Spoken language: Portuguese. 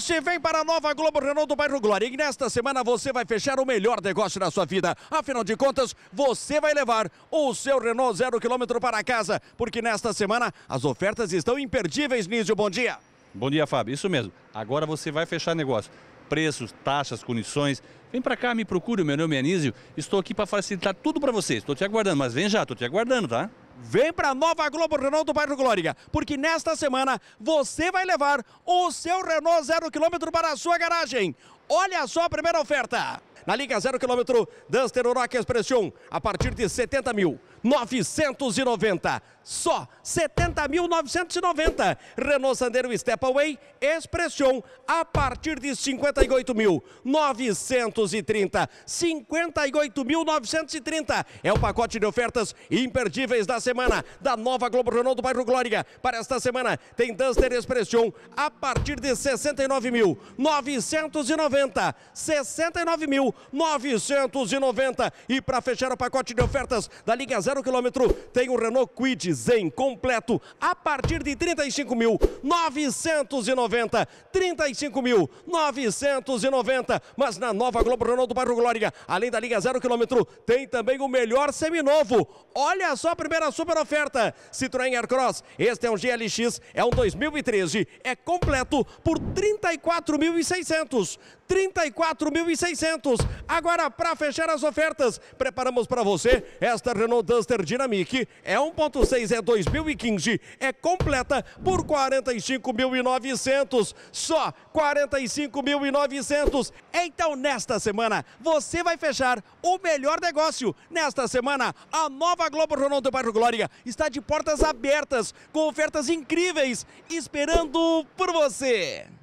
Você vem para a nova Globo Renault do bairro Glória e nesta semana você vai fechar o melhor negócio da sua vida. Afinal de contas, você vai levar o seu Renault zero quilômetro para casa, porque nesta semana as ofertas estão imperdíveis, Nísio. Bom dia. Bom dia, Fábio. Isso mesmo. Agora você vai fechar negócio. Preços, taxas, condições. Vem para cá, me procure. Meu nome é Nísio. Estou aqui para facilitar tudo para você. Estou te aguardando, mas vem já, estou te aguardando, tá? Vem para a Nova Globo Renault do bairro Glória, porque nesta semana você vai levar o seu Renault 0 km para a sua garagem. Olha só a primeira oferta. Na Liga 0 km Duster Rock Expression, a partir de 70 mil, 990 só 70.990. Renault Sandero Stepaway Expression a partir de 58.930. 58.930 é o pacote de ofertas imperdíveis da semana da Nova Globo Renault do bairro Glória. Para esta semana tem Duster Expression a partir de 69.990. 69.990 e para fechar o pacote de ofertas da linha 0 km tem o Renault Quid Zen completo a partir de 35.990, 35.990, mas na nova Globo Renault do Bairro Glória, além da linha zero quilômetro, tem também o melhor seminovo. Olha só a primeira super oferta, Citroën Aircross, este é um GLX, é um 2013, é completo por 34.600, 34.600. Agora, para fechar as ofertas, preparamos para você esta Renault Duster Dynamic, é 1.6 2016 é 2015 é completa por 45.900, só 45.900. Então nesta semana você vai fechar o melhor negócio. Nesta semana a nova Globo Ronaldo do Bairro Glória está de portas abertas com ofertas incríveis esperando por você.